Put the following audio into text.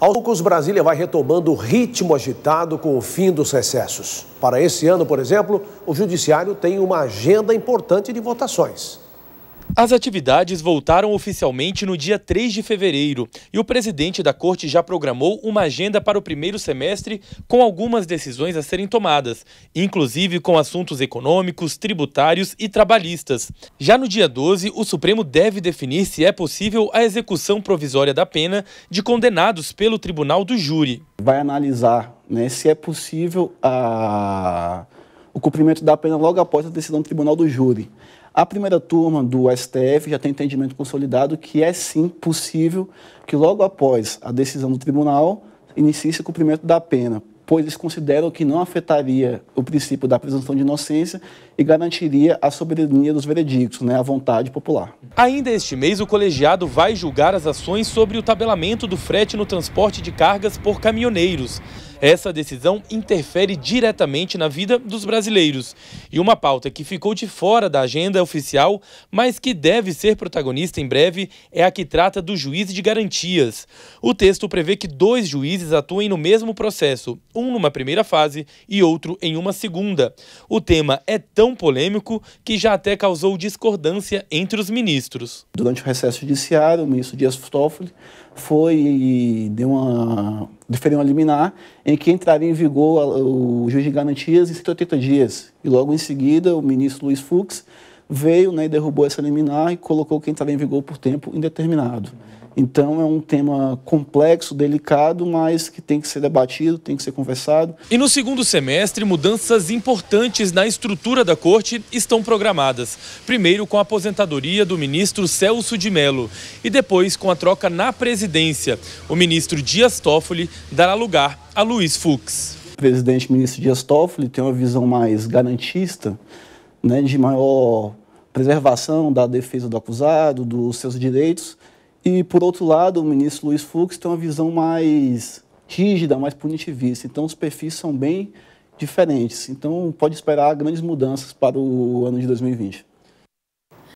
Aos poucos, Brasília vai retomando o ritmo agitado com o fim dos recessos. Para esse ano, por exemplo, o Judiciário tem uma agenda importante de votações. As atividades voltaram oficialmente no dia 3 de fevereiro e o presidente da corte já programou uma agenda para o primeiro semestre com algumas decisões a serem tomadas, inclusive com assuntos econômicos, tributários e trabalhistas. Já no dia 12, o Supremo deve definir se é possível a execução provisória da pena de condenados pelo Tribunal do Júri. Vai analisar né, se é possível a o cumprimento da pena logo após a decisão do tribunal do júri. A primeira turma do STF já tem entendimento consolidado que é sim possível que logo após a decisão do tribunal inicie o cumprimento da pena, pois eles consideram que não afetaria o princípio da presunção de inocência e garantiria a soberania dos veredictos, né, a vontade popular. Ainda este mês, o colegiado vai julgar as ações sobre o tabelamento do frete no transporte de cargas por caminhoneiros. Essa decisão interfere diretamente na vida dos brasileiros. E uma pauta que ficou de fora da agenda oficial, mas que deve ser protagonista em breve, é a que trata do juiz de garantias. O texto prevê que dois juízes atuem no mesmo processo, um numa primeira fase e outro em uma segunda. O tema é tão polêmico que já até causou discordância entre os ministros. Durante o recesso judiciário, o ministro Dias Toffoli foi deu uma deferiu uma liminar em que entraria em vigor o juiz de garantias em 180 dias. E logo em seguida, o ministro Luiz Fux veio né, e derrubou essa liminar e colocou quem estava em vigor por tempo indeterminado. Então é um tema complexo, delicado, mas que tem que ser debatido, tem que ser conversado. E no segundo semestre, mudanças importantes na estrutura da corte estão programadas. Primeiro com a aposentadoria do ministro Celso de Mello e depois com a troca na presidência. O ministro Dias Toffoli dará lugar a Luiz Fux. O presidente ministro Dias Toffoli tem uma visão mais garantista né, de maior preservação da defesa do acusado, dos seus direitos. E, por outro lado, o ministro Luiz Fux tem uma visão mais rígida, mais punitivista. Então, os perfis são bem diferentes. Então, pode esperar grandes mudanças para o ano de 2020.